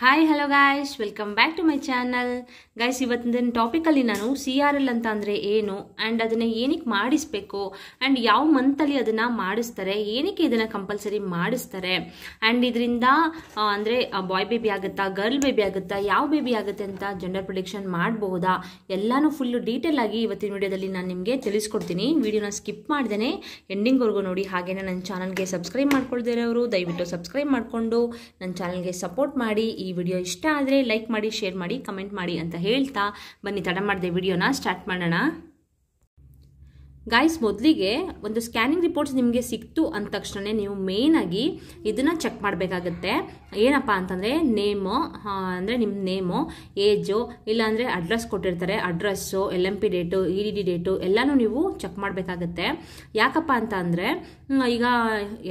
hi hello guys welcome back to my channel guys ಇವತ್ತಿನ ಟಾಪಿಕಲ್ಲಿ ನಾನು ಸಿ ಆರ್ ಎಲ್ ಅಂತ ಅಂದರೆ ಏನು ಆ್ಯಂಡ್ ಅದನ್ನು ಏನಕ್ಕೆ ಮಾಡಿಸ್ಬೇಕು ಆ್ಯಂಡ್ ಯಾವ ಮಂತಲ್ಲಿ ಅದನ್ನು ಮಾಡಿಸ್ತಾರೆ ಏನಕ್ಕೆ ಇದನ್ನು ಕಂಪಲ್ಸರಿ ಮಾಡಿಸ್ತಾರೆ ಆ್ಯಂಡ್ ಇದರಿಂದ ಅಂದರೆ ಬಾಯ್ ಬೇಬಿ ಆಗುತ್ತಾ ಗರ್ಲ್ ಬೇಬಿ ಆಗುತ್ತಾ ಯಾವ ಬೇಬಿ ಆಗುತ್ತೆ ಅಂತ ಜೆಂಡರ್ ಪ್ರೊಡಿಕ್ಷನ್ ಮಾಡಬಹುದಾ ಎಲ್ಲಾನು ಫುಲ್ಲು ಡೀಟೇಲ್ ಆಗಿ ಇವತ್ತಿನ ವಿಡಿಯೋದಲ್ಲಿ ನಾನು ನಿಮಗೆ ತಿಳಿಸ್ಕೊಡ್ತೀನಿ ವಿಡಿಯೋನ ಸ್ಕಿಪ್ ಮಾಡ್ದೇ ಎಂಡಿಂಗ್ವರೆಗೂ ನೋಡಿ ಹಾಗೆಯೇ ನನ್ನ ಚಾನಲ್ಗೆ ಸಬ್ಸ್ಕ್ರೈಬ್ ಮಾಡ್ಕೊಳ್ದಿರೋರು ದಯವಿಟ್ಟು ಸಬ್ಸ್ಕ್ರೈಬ್ ಮಾಡಿಕೊಂಡು ನನ್ನ ಚಾನಲ್ಗೆ ಸಪೋರ್ಟ್ ಮಾಡಿ ಈ ವಿಡಿಯೋ ಇಷ್ಟ ಆದರೆ ಲೈಕ್ ಮಾಡಿ ಶೇರ್ ಮಾಡಿ ಕಮೆಂಟ್ ಮಾಡಿ ಅಂತ ಹೇಳ್ತಾ ಬನ್ನಿ ತಡ ಮಾಡಿದೆ ವಿಡಿಯೋನ ಸ್ಟಾರ್ಟ್ ಮಾಡೋಣ ಗಾಯ್ಸ್ ಮೊದಲಿಗೆ ಒಂದು ಸ್ಕ್ಯಾನಿಂಗ್ ರಿಪೋರ್ಟ್ಸ್ ನಿಮಗೆ ಸಿಕ್ತು ಅಂದ ತಕ್ಷಣ ನೀವು ಮೇಯ್ನಾಗಿ ಇದನ್ನು ಚೆಕ್ ಮಾಡಬೇಕಾಗತ್ತೆ ಏನಪ್ಪ ಅಂತಂದರೆ ನೇಮು ಅಂದರೆ ನಿಮ್ಮ ನೇಮು ಏಜು ಇಲ್ಲಾಂದರೆ ಅಡ್ರೆಸ್ ಕೊಟ್ಟಿರ್ತಾರೆ address L M P date E D D date ಎಲ್ಲನೂ ನೀವು ಚೆಕ್ ಮಾಡಬೇಕಾಗತ್ತೆ ಯಾಕಪ್ಪ ಅಂತ ಅಂದರೆ ಈಗ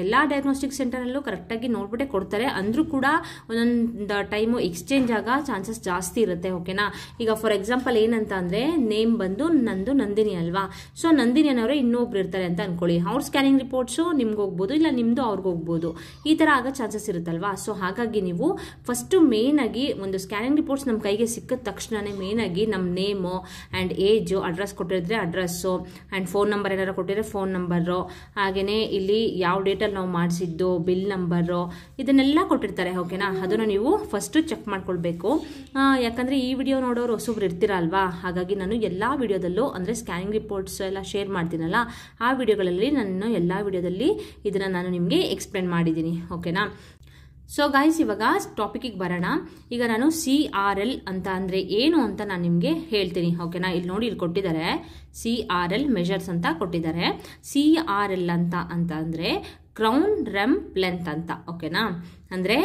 ಎಲ್ಲ ಡಯಾಗ್ನೋಸ್ಟಿಕ್ ಸೆಂಟರಲ್ಲೂ ಕರೆಕ್ಟಾಗಿ ನೋಡ್ಬಿಟ್ಟೆ ಕೊಡ್ತಾರೆ ಅಂದರೂ ಕೂಡ ಒಂದೊಂದು ಟೈಮು ಎಕ್ಸ್ಚೇಂಜ್ ಆಗೋ ಚಾನ್ಸಸ್ ಜಾಸ್ತಿ ಇರುತ್ತೆ ಓಕೆನಾ ಈಗ ಫಾರ್ ಎಕ್ಸಾಂಪಲ್ ಏನಂತ ಅಂದರೆ ನೇಮ್ ಬಂದು ನಂದು ನಂದಿನಿ ಅಲ್ವಾ ಸೊ ನಂದಿನಿ ವೆಜಿಟೇರಿಯನ್ ಅವರೇ ಇನ್ನೊಬ್ರು ಇರ್ತಾರೆ ಅಂತ ಅನ್ಕೊಳ್ಳಿ ಅವ್ರ ಸ್ಕ್ಯಾನಿಂಗ್ ರಿಪೋರ್ಟ್ಸು ನಿಮ್ಗೆ ಹೋಗ್ಬೋದು ಇಲ್ಲ ನಿಮ್ದು ಅವ್ರಿಗೆ ಹೋಗ್ಬೋದು ಈ ಥರ ಆಗೋ ಚಾನ್ಸಸ್ ಇರುತ್ತಲ್ವಾ ಸೊ ಹಾಗಾಗಿ ನೀವು ಫಸ್ಟು ಆಗಿ ಒಂದು ಸ್ಕ್ಯಾನಿಂಗ್ ರಿಪೋರ್ಟ್ಸ್ ನಮ್ಮ ಕೈಗೆ ಸಿಕ್ಕಿದ ಮೇನ್ ಆಗಿ ನಮ್ಮ ನೇಮು ಆ್ಯಂಡ್ ಏಜು ಅಡ್ರೆಸ್ ಕೊಟ್ಟಿದ್ರೆ ಅಡ್ರೆಸ್ಸು ಆ್ಯಂಡ್ ಫೋನ್ ನಂಬರ್ ಏನಾರು ಕೊಟ್ಟಿದ್ರೆ ಫೋನ್ ನಂಬರು ಹಾಗೆಯೇ ಇಲ್ಲಿ ಯಾವ ಡೇಟಲ್ಲಿ ನಾವು ಮಾಡಿಸಿದ್ದು ಬಿಲ್ ನಂಬರು ಇದನ್ನೆಲ್ಲ ಕೊಟ್ಟಿರ್ತಾರೆ ಓಕೆನಾ ಅದನ್ನು ನೀವು ಫಸ್ಟು ಚೆಕ್ ಮಾಡ್ಕೊಳ್ಬೇಕು ಯಾಕಂದರೆ ಈ ವಿಡಿಯೋ ನೋಡೋರು ಹೊಸೊಬ್ರು ಅಲ್ವಾ ಹಾಗಾಗಿ ನಾನು ಎಲ್ಲ ವಿಡಿಯೋದಲ್ಲೂ ಅಂದರೆ ಸ್ಕ್ಯಾನಿಂಗ್ ರಿಪೋರ್ಟ್ಸ್ ಎಲ್ಲ ಶೇರ್ ಮಾಡ್ತೀನಲ್ಲ ಆ ವಿಡಿಯೋಗಳಲ್ಲಿ ನಾನು ಎಲ್ಲ ವಿಡಿಯೋದಲ್ಲಿ ಇದನ್ನು ನಾನು ನಿಮಗೆ ಎಕ್ಸ್ಪ್ಲೇನ್ ಮಾಡಿದ್ದೀನಿ ಓಕೆನಾ ಸೊ ಗಾಯ್ಸ್ ಇವಾಗ ಟಾಪಿಕಿಗೆ ಬರೋಣ ಈಗ ನಾನು ಸಿ ಆರ್ ಎಲ್ ಅಂತ ಅಂದರೆ ಏನು ಅಂತ ನಾನು ನಿಮಗೆ ಹೇಳ್ತೀನಿ ಓಕೆನಾ ಇಲ್ಲಿ ನೋಡಿ ಇಲ್ಲಿ ಕೊಟ್ಟಿದ್ದಾರೆ ಸಿ ಆರ್ ಎಲ್ ಮೆಷರ್ಸ್ ಅಂತ ಕೊಟ್ಟಿದ್ದಾರೆ ಸಿ ಆರ್ ಎಲ್ ಅಂತ ಅಂತ ಅಂದರೆ ಕ್ರೌನ್ ರೆಮ್ ಲೆಂತ್ ಅಂತ ಓಕೆನಾ ಅಂದರೆ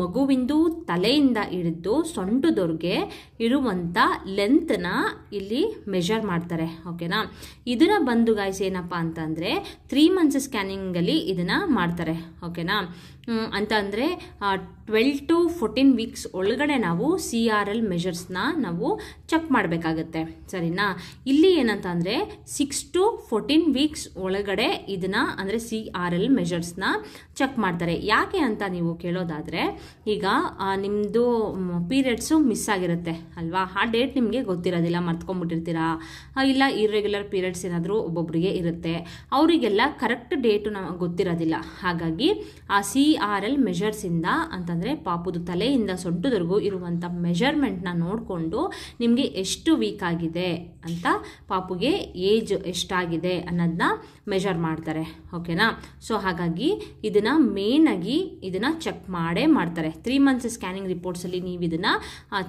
ಮಗುವಿಂದು ತಲೆಯಿಂದ ಹಿಡಿದು ಸೊಂಟದವ್ರಿಗೆ ಇರುವಂಥ ಲೆಂತ್ನ ಇಲ್ಲಿ ಮೆಷರ್ ಮಾಡ್ತಾರೆ ಓಕೆನಾ ಇದನ್ನು ಬಂದು ಗಾಯ್ಸ್ ಏನಪ್ಪ ಅಂತಂದರೆ ತ್ರೀ ಮಂತ್ಸ್ ಸ್ಕ್ಯಾನಿಂಗಲ್ಲಿ ಇದನ್ನು ಮಾಡ್ತಾರೆ ಓಕೆನಾ ಅಂತ ಅಂದರೆ ಟ್ವೆಲ್ ಟು ಫೋರ್ಟೀನ್ ವೀಕ್ಸ್ ಒಳಗಡೆ ನಾವು ಸಿ ಆರ್ ಎಲ್ ಮೆಷರ್ಸ್ನ ನಾವು ಚೆಕ್ ಮಾಡಬೇಕಾಗತ್ತೆ ಸರಿನಾ ಇಲ್ಲಿ ಏನಂತ ಅಂದರೆ ಸಿಕ್ಸ್ ಟು ಫೋರ್ಟೀನ್ ವೀಕ್ಸ್ ಒಳಗಡೆ ಇದನ್ನು ಅಂದರೆ ಸಿ ಆರ್ ಎಲ್ ಮೆಷರ್ಸ್ನ ಚೆಕ್ ಮಾಡ್ತಾರೆ ಯಾಕೆ ಅಂತ ನೀವು ಕೇಳೋದಾದರೆ ಈಗ ನಿಮ್ಮದು ಪೀರಿಯಡ್ಸು ಮಿಸ್ ಆಗಿರುತ್ತೆ ಅಲ್ವಾ ಆ ಡೇಟ್ ನಿಮಗೆ ಗೊತ್ತಿರೋದಿಲ್ಲ ಮರ್ತ್ಕೊಂಡ್ಬಿಟ್ಟಿರ್ತೀರಾ ಇಲ್ಲ ಇರ್ರೆಗ್ಯುಲರ್ ಪೀರಿಯಡ್ಸ್ ಏನಾದರೂ ಒಬ್ಬೊಬ್ಬರಿಗೆ ಇರುತ್ತೆ ಅವರಿಗೆಲ್ಲ ಕರೆಕ್ಟ್ ಡೇಟು ನಮಗೆ ಗೊತ್ತಿರೋದಿಲ್ಲ ಹಾಗಾಗಿ ಆ ಸಿ ಆರ್ ಎಲ್ ಮೆಷರ್ಸಿಂದ ಅಂತಂದರೆ ಪಾಪುದು ತಲೆಯಿಂದ ಸೊಡ್ಡದವರೆಗೂ ಇರುವಂಥ ಮೆಷರ್ಮೆಂಟ್ನ ನೋಡಿಕೊಂಡು ನಿಮಗೆ ಎಷ್ಟು ವೀಕ್ ಆಗಿದೆ ಅಂತ ಪಾಪುಗೆ ಏಜ್ ಎಷ್ಟಾಗಿದೆ ಅನ್ನೋದನ್ನ ಮೆಷರ್ ಮಾಡ್ತಾರೆ ಓಕೆನಾ ಸೊ ಹಾಗಾಗಿ ಇದನ್ನು ಆಗಿ ಇದನ್ನು ಚೆಕ್ ಚೆಕ್ ಮಾಡೇ ಮಾಡ್ತಾರೆ ತ್ರೀ ಮಂತ್ಸ್ ಸ್ಕ್ಯಾನಿಂಗ್ ರಿಪೋರ್ಟ್ಸಲ್ಲಿ ನೀವು ಇದನ್ನು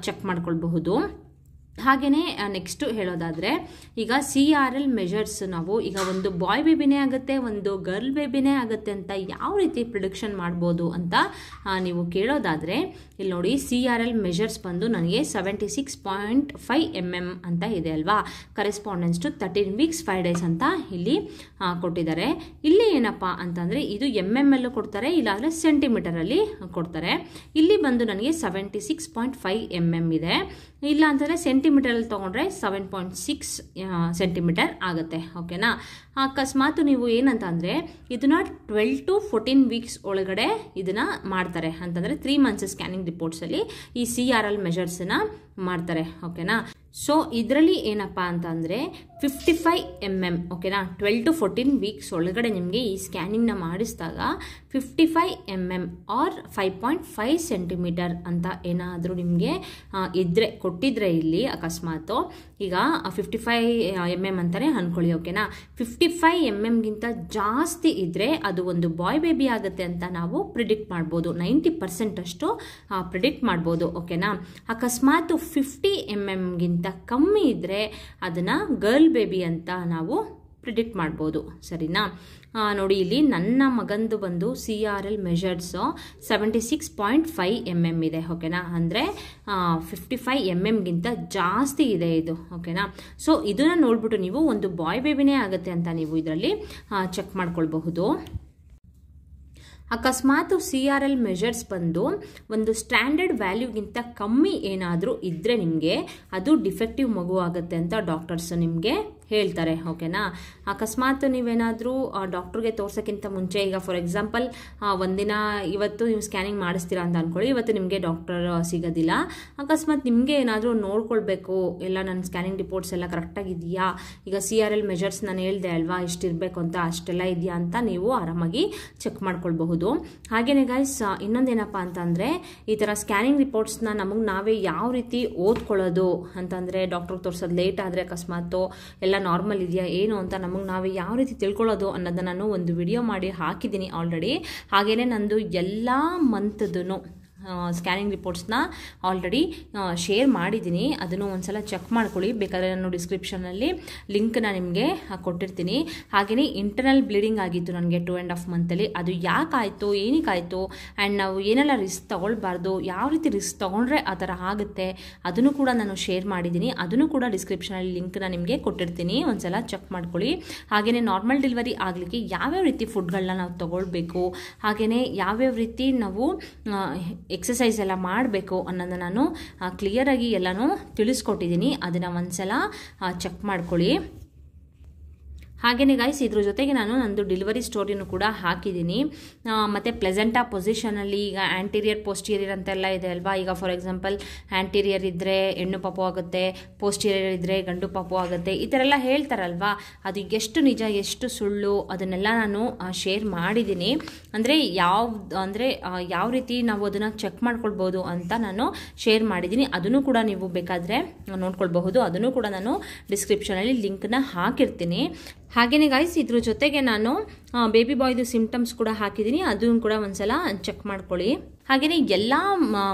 ಚೆಕ್ ಮಾಡ್ಕೊಳ್ಬಹುದು ಹಾಗೆಯೇ ನೆಕ್ಸ್ಟು ಹೇಳೋದಾದರೆ ಈಗ ಸಿ ಆರ್ ಎಲ್ ಮೆಜರ್ಸ್ ನಾವು ಈಗ ಒಂದು ಬಾಯ್ ಬೇಬಿನೇ ಆಗುತ್ತೆ ಒಂದು ಗರ್ಲ್ ಬೇಬಿನೇ ಆಗುತ್ತೆ ಅಂತ ಯಾವ ರೀತಿ ಪ್ರಿಡಿಕ್ಷನ್ ಮಾಡ್ಬೋದು ಅಂತ ನೀವು ಕೇಳೋದಾದರೆ ಇಲ್ಲಿ ನೋಡಿ ಸಿ ಆರ್ ಎಲ್ ಮೆಜರ್ಸ್ ಬಂದು ನನಗೆ seventy six point five M M ಅಂತ ಇದೆ ಅಲ್ವಾ correspondence to thirteen weeks five days ಅಂತ ಇಲ್ಲಿ ಕೊಟ್ಟಿದ್ದಾರೆ ಇಲ್ಲಿ ಏನಪ್ಪ ಅಂತಂದರೆ ಇದು ಎಮ್ ಎಮ್ ಎಲ್ಲೂ ಕೊಡ್ತಾರೆ ಇಲ್ಲಾಂದರೆ ಸೆಂಟಿಮೀಟರಲ್ಲಿ ಕೊಡ್ತಾರೆ ಇಲ್ಲಿ ಬಂದು ನನಗೆ seventy six point five M M ಇದೆ ಇಲ್ಲಾಂದರೆ ಸೆಂಟ್ ಸೆಂಟಿ ಸೆಂಟಿಮೀಟರಲ್ಲಿ ತೊಗೊಂಡ್ರೆ ಸೆವೆನ್ ಪಾಯಿಂಟ್ ಸಿಕ್ಸ್ ಸೆಂಟಿಮೀಟರ್ ಆಗುತ್ತೆ ಓಕೆನಾ ಅಕಸ್ಮಾತ್ ನೀವು ಏನಂತ ಅಂದರೆ ಇದನ್ನ ಟ್ವೆಲ್ ಟು ಫೋರ್ಟೀನ್ ವೀಕ್ಸ್ ಒಳಗಡೆ ಇದನ್ನು ಮಾಡ್ತಾರೆ ಅಂತಂದರೆ ತ್ರೀ ಮಂತ್ಸ್ ಸ್ಕ್ಯಾನಿಂಗ್ ರಿಪೋರ್ಟ್ಸಲ್ಲಿ ಈ ಸಿ ಆರ್ ಎಲ್ ಮೆಷರ್ಸನ್ನ ಮಾಡ್ತಾರೆ ಓಕೆನಾ ಸೊ ಇದರಲ್ಲಿ ಏನಪ್ಪ ಅಂತಂದರೆ ಫಿಫ್ಟಿ ಫೈ ಎಮ್ ಎಮ್ ಓಕೆನಾ ಟ್ವೆಲ್ ಟು ಫೋರ್ಟೀನ್ ವೀಕ್ಸ್ ಒಳಗಡೆ ನಿಮಗೆ ಈ ಸ್ಕ್ಯಾನಿಂಗ್ನ ಮಾಡಿಸಿದಾಗ fifty five M M or five point five centimeter ಅಂತ ಏನಾದರೂ ನಿಮಗೆ ಇದ್ದರೆ ಕೊಟ್ಟಿದ್ರೆ ಇಲ್ಲಿ ಅಕಸ್ಮಾತು ಈಗ ಫಿಫ್ಟಿ ಫೈ ಎಮ್ ಎಮ್ ಅಂತಲೇ ಅಂದ್ಕೊಳ್ಳಿ ಓಕೆನಾ ಫಿಫ್ಟಿ ಫೈ ಎಮ್ ಎಮ್ಗಿಂತ ಜಾಸ್ತಿ ಇದ್ದರೆ ಅದು ಒಂದು ಬಾಯ್ ಬೇಬಿ ಆಗುತ್ತೆ ಅಂತ ನಾವು ಪ್ರಿಡಿಕ್ಟ್ ಮಾಡ್ಬೋದು ನೈಂಟಿ ಪರ್ಸೆಂಟಷ್ಟು ಪ್ರಿಡಿಕ್ಟ್ ಮಾಡ್ಬೋದು ಓಕೆನಾ ಅಕಸ್ಮಾತ್ ಫಿಫ್ಟಿ ಎಮ್ ಎಮ್ಗಿಂತ ಕಮ್ಮಿ ಇದ್ದರೆ ಅದನ್ನು ಗರ್ಲ್ ಬೇಬಿ ಅಂತ ನಾವು ಪ್ರಿಡಿಕ್ಟ್ ಮಾಡ್ಬೋದು ಸರಿನಾ ನೋಡಿ ಇಲ್ಲಿ ನನ್ನ ಮಗಂದು ಬಂದು C R L measures seventy six point five M M ಇದೆ ಓಕೆನಾ ಅಂದರೆ ಫಿಫ್ಟಿ ಫೈವ್ ಎಮ್ ಎಮ್ಗಿಂತ ಜಾಸ್ತಿ ಇದೆ ಇದು ಓಕೆನಾ ಸೊ ಇದನ್ನು ನೋಡಿಬಿಟ್ಟು ನೀವು ಒಂದು ಬಾಯ್ ಬೇಬಿನೇ ಆಗುತ್ತೆ ಅಂತ ನೀವು ಇದರಲ್ಲಿ ಚೆಕ್ ಮಾಡ್ಕೊಳ್ಬಹುದು ಅಕಸ್ಮಾತು ಸಿ ಆರ್ ಎಲ್ ಮೆಷರ್ಸ್ ಬಂದು ಒಂದು ಸ್ಟ್ಯಾಂಡರ್ಡ್ ವ್ಯಾಲ್ಯೂಗಿಂತ ಕಮ್ಮಿ ಏನಾದರೂ ಇದ್ದರೆ ನಿಮಗೆ ಅದು ಡಿಫೆಕ್ಟಿವ್ ಮಗು ಆಗುತ್ತೆ ಅಂತ ಡಾಕ್ಟರ್ಸ್ ನಿಮಗೆ ಹೇಳ್ತಾರೆ ಓಕೆನಾ ಅಕಸ್ಮಾತ್ ನೀವೇನಾದರೂ ಡಾಕ್ಟ್ರಿಗೆ ತೋರ್ಸೋಕ್ಕಿಂತ ಮುಂಚೆ ಈಗ ಫಾರ್ ಎಕ್ಸಾಂಪಲ್ ಒಂದಿನ ಇವತ್ತು ನೀವು ಸ್ಕ್ಯಾನಿಂಗ್ ಮಾಡಿಸ್ತೀರಾ ಅಂತ ಅಂದ್ಕೊಳ್ಳಿ ಇವತ್ತು ನಿಮಗೆ ಡಾಕ್ಟರ್ ಸಿಗೋದಿಲ್ಲ ಅಕಸ್ಮಾತ್ ನಿಮಗೆ ಏನಾದರೂ ನೋಡ್ಕೊಳ್ಬೇಕು ಎಲ್ಲ ನನ್ನ ಸ್ಕ್ಯಾನಿಂಗ್ ರಿಪೋರ್ಟ್ಸ್ ಎಲ್ಲ ಇದೆಯಾ ಈಗ ಸಿ ಆರ್ ಎಲ್ ಮೆಜರ್ಸ್ ನಾನು ಹೇಳಿದೆ ಅಲ್ವಾ ಇಷ್ಟಿರಬೇಕು ಅಂತ ಅಷ್ಟೆಲ್ಲ ಇದೆಯಾ ಅಂತ ನೀವು ಆರಾಮಾಗಿ ಚೆಕ್ ಮಾಡ್ಕೊಳ್ಬಹುದು ಹಾಗೇನೆ ಗೈಸ್ ಇನ್ನೊಂದೇನಪ್ಪ ಅಂತಂದರೆ ಈ ಥರ ಸ್ಕ್ಯಾನಿಂಗ್ ರಿಪೋರ್ಟ್ಸ್ನ ನಮಗೆ ನಾವೇ ಯಾವ ರೀತಿ ಓದ್ಕೊಳ್ಳೋದು ಅಂತಂದರೆ ಡಾಕ್ಟ್ರಿಗೆ ತೋರಿಸೋದು ಲೇಟ್ ಆದರೆ ಅಕಸ್ಮಾತು ಎಲ್ಲ ಎಲ್ಲ ನಾರ್ಮಲ್ ಇದೆಯಾ ಏನು ಅಂತ ನಮಗೆ ನಾವು ಯಾವ ರೀತಿ ತಿಳ್ಕೊಳ್ಳೋದು ಅನ್ನೋದನ್ನ ನಾನು ಒಂದು ವಿಡಿಯೋ ಮಾಡಿ ಹಾಕಿದ್ದೀನಿ ಆಲ್ರೆಡಿ ಹಾಗೆಯೇ ನಂದು ಎಲ್ಲ ಮಂತ್ದೂ ಸ್ಕ್ಯಾನಿಂಗ್ ರಿಪೋರ್ಟ್ಸ್ನ ಆಲ್ರೆಡಿ ಶೇರ್ ಮಾಡಿದ್ದೀನಿ ಅದನ್ನು ಒಂದು ಸಲ ಚೆಕ್ ಮಾಡ್ಕೊಳ್ಳಿ ಬೇಕಾದರೆ ನಾನು ಡಿಸ್ಕ್ರಿಪ್ಷನಲ್ಲಿ ಲಿಂಕ್ನ ನಿಮಗೆ ಕೊಟ್ಟಿರ್ತೀನಿ ಹಾಗೆಯೇ ಇಂಟರ್ನಲ್ ಬ್ಲೀಡಿಂಗ್ ಆಗಿತ್ತು ನನಗೆ ಟು ಆ್ಯಂಡ್ ಆಫ್ ಮಂತಲ್ಲಿ ಅದು ಯಾಕಾಯಿತು ಏನಕ್ಕಾಯಿತು ಆ್ಯಂಡ್ ನಾವು ಏನೆಲ್ಲ ರಿಸ್ಕ್ ತೊಗೊಳ್ಬಾರ್ದು ಯಾವ ರೀತಿ ರಿಸ್ಕ್ ತೊಗೊಂಡ್ರೆ ಆ ಥರ ಆಗುತ್ತೆ ಅದನ್ನು ಕೂಡ ನಾನು ಶೇರ್ ಮಾಡಿದ್ದೀನಿ ಅದನ್ನು ಕೂಡ ಡಿಸ್ಕ್ರಿಪ್ಷನಲ್ಲಿ ಲಿಂಕ್ನ ನಿಮಗೆ ಕೊಟ್ಟಿರ್ತೀನಿ ಒಂದು ಸಲ ಚೆಕ್ ಮಾಡ್ಕೊಳ್ಳಿ ಹಾಗೆಯೇ ನಾರ್ಮಲ್ ಡೆಲಿವರಿ ಆಗಲಿಕ್ಕೆ ಯಾವ್ಯಾವ ರೀತಿ ಫುಡ್ಗಳನ್ನ ನಾವು ತೊಗೊಳ್ಬೇಕು ಹಾಗೆಯೇ ಯಾವ್ಯಾವ ರೀತಿ ನಾವು ಎಕ್ಸಸೈಸ್ ಎಲ್ಲ ಮಾಡಬೇಕು ಅನ್ನೋದು ನಾನು ಕ್ಲಿಯರಾಗಿ ಎಲ್ಲನೂ ತಿಳಿಸ್ಕೊಟ್ಟಿದ್ದೀನಿ ಅದನ್ನು ಸಲ ಚೆಕ್ ಮಾಡ್ಕೊಳ್ಳಿ ಹಾಗೆಯೇ ಗೈಸ್ ಇದ್ರ ಜೊತೆಗೆ ನಾನು ನಂದು ಡೆಲಿವರಿ ಸ್ಟೋರಿನೂ ಕೂಡ ಹಾಕಿದ್ದೀನಿ ಮತ್ತು ಪ್ಲೆಸೆಂಟ್ ಆ ಪೊಸಿಷನಲ್ಲಿ ಈಗ ಆ್ಯಂಟೀರಿಯರ್ ಪೋಸ್ಟೀರಿಯರ್ ಅಂತೆಲ್ಲ ಇದೆ ಅಲ್ವಾ ಈಗ ಫಾರ್ ಎಕ್ಸಾಂಪಲ್ ಆ್ಯಂಟೀರಿಯರ್ ಇದ್ದರೆ ಹೆಣ್ಣು ಪಾಪು ಆಗುತ್ತೆ ಪೋಸ್ಟೀರಿಯರ್ ಇದ್ದರೆ ಗಂಡು ಪಾಪು ಆಗುತ್ತೆ ಈ ಥರ ಎಲ್ಲ ಹೇಳ್ತಾರಲ್ವಾ ಅದು ಎಷ್ಟು ನಿಜ ಎಷ್ಟು ಸುಳ್ಳು ಅದನ್ನೆಲ್ಲ ನಾನು ಶೇರ್ ಮಾಡಿದ್ದೀನಿ ಅಂದರೆ ಯಾವ ಅಂದರೆ ಯಾವ ರೀತಿ ನಾವು ಅದನ್ನು ಚೆಕ್ ಮಾಡ್ಕೊಳ್ಬೋದು ಅಂತ ನಾನು ಶೇರ್ ಮಾಡಿದ್ದೀನಿ ಅದನ್ನು ಕೂಡ ನೀವು ಬೇಕಾದರೆ ನೋಡ್ಕೊಳ್ಬಹುದು ಅದನ್ನು ಕೂಡ ನಾನು ಡಿಸ್ಕ್ರಿಪ್ಷನಲ್ಲಿ ಲಿಂಕ್ನ ಹಾಕಿರ್ತೀನಿ ಹಾಗೆಯೇ ಗಾಯಸ್ ಇದ್ರ ಜೊತೆಗೆ ನಾನು ಬೇಬಿ ಬಾಯ್ದು ಸಿಂಪ್ಟಮ್ಸ್ ಕೂಡ ಹಾಕಿದ್ದೀನಿ ಅದನ್ನು ಕೂಡ ಒಂದ್ಸಲ ಚೆಕ್ ಮಾಡ್ಕೊಳ್ಳಿ ಹಾಗೆಯೇ ಎಲ್ಲ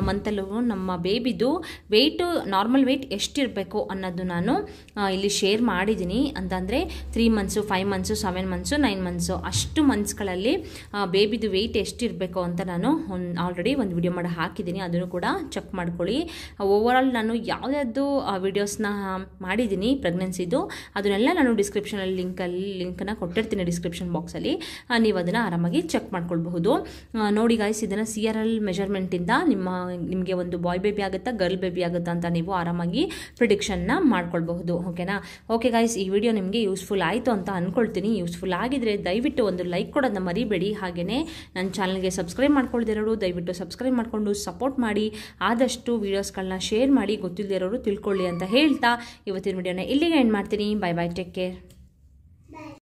ಮಂತಲ್ಲೂ ನಮ್ಮ ಬೇಬಿದು ವೆಯ್ಟು ನಾರ್ಮಲ್ ವೆಯ್ಟ್ ಎಷ್ಟಿರಬೇಕು ಅನ್ನೋದು ನಾನು ಇಲ್ಲಿ ಶೇರ್ ಮಾಡಿದ್ದೀನಿ ಅಂತಂದರೆ three months five months seven months nine months ಅಷ್ಟು ಮಂತ್ಸ್ಗಳಲ್ಲಿ ಬೇಬಿದು ವೆಯ್ಟ್ ಎಷ್ಟಿರಬೇಕು ಅಂತ ನಾನು ಆಲ್ರೆಡಿ ಒಂದು ವಿಡಿಯೋ ಮಾಡಿ ಹಾಕಿದ್ದೀನಿ ಅದನ್ನು ಕೂಡ ಚೆಕ್ ಮಾಡ್ಕೊಳ್ಳಿ ಓವರ್ ಆಲ್ ನಾನು ಯಾವುದ್ಯಾವುದು ವಿಡಿಯೋಸ್ನ ಮಾಡಿದ್ದೀನಿ ಪ್ರೆಗ್ನೆನ್ಸಿದು ಅದನ್ನೆಲ್ಲ ನಾನು ಡಿಸ್ಕ್ರಿಪ್ಷನಲ್ಲಿ ಲಿಂಕಲ್ಲಿ ಲಿಂಕನ್ನು ಕೊಟ್ಟಿರ್ತೀನಿ ಡಿಸ್ಕ್ರಿಪ್ಷನ್ ಬಾಕ್ಸಲ್ಲಿ ನೀವು ಅದನ್ನು ಆರಾಮಾಗಿ ಚೆಕ್ ಮಾಡ್ಕೊಳ್ಬಹುದು ನೋಡಿ ಗಾಯ್ಸ್ ಇದನ್ನು ಸಿ ಆರ್ ಎಲ್ ಮೆಜರ್ಮೆಂಟಿಂದ ನಿಮ್ಮ ನಿಮಗೆ ಒಂದು ಬಾಯ್ ಬೇಬಿ ಆಗುತ್ತಾ ಗರ್ಲ್ ಬೇಬಿ ಆಗುತ್ತಾ ಅಂತ ನೀವು ಆರಾಮಾಗಿ ಪ್ರಿಡಿಕ್ಷನ್ನ ಮಾಡ್ಕೊಳ್ಬಹುದು ಓಕೆನಾ ಓಕೆ ಗಾಯ್ಸ್ ಈ ವಿಡಿಯೋ ನಿಮಗೆ ಯೂಸ್ಫುಲ್ ಆಯಿತು ಅಂತ ಅಂದ್ಕೊಳ್ತೀನಿ ಯೂಸ್ಫುಲ್ ಆಗಿದ್ರೆ ದಯವಿಟ್ಟು ಒಂದು ಲೈಕ್ ಕೊಡೋದನ್ನ ಮರಿಬೇಡಿ ಹಾಗೆಯೇ ನನ್ನ ಚಾನಲ್ಗೆ ಸಬ್ಸ್ಕ್ರೈಬ್ ಮಾಡ್ಕೊಳ್ದಿರೋರು ದಯವಿಟ್ಟು ಸಬ್ಸ್ಕ್ರೈಬ್ ಮಾಡಿಕೊಂಡು ಸಪೋರ್ಟ್ ಮಾಡಿ ಆದಷ್ಟು ವೀಡಿಯೋಸ್ಗಳನ್ನ ಶೇರ್ ಮಾಡಿ ಗೊತ್ತಿಲ್ಲದಿರೋರು ತಿಳ್ಕೊಳ್ಳಿ ಅಂತ ಹೇಳ್ತಾ ಇವತ್ತಿನ ವಿಡಿಯೋನ ಇಲ್ಲಿಗೆ ಎಂಡ್ ಮಾಡ್ತೀನಿ ಬೈ ಬೈ ಟೇಕ್ ಕೇರ್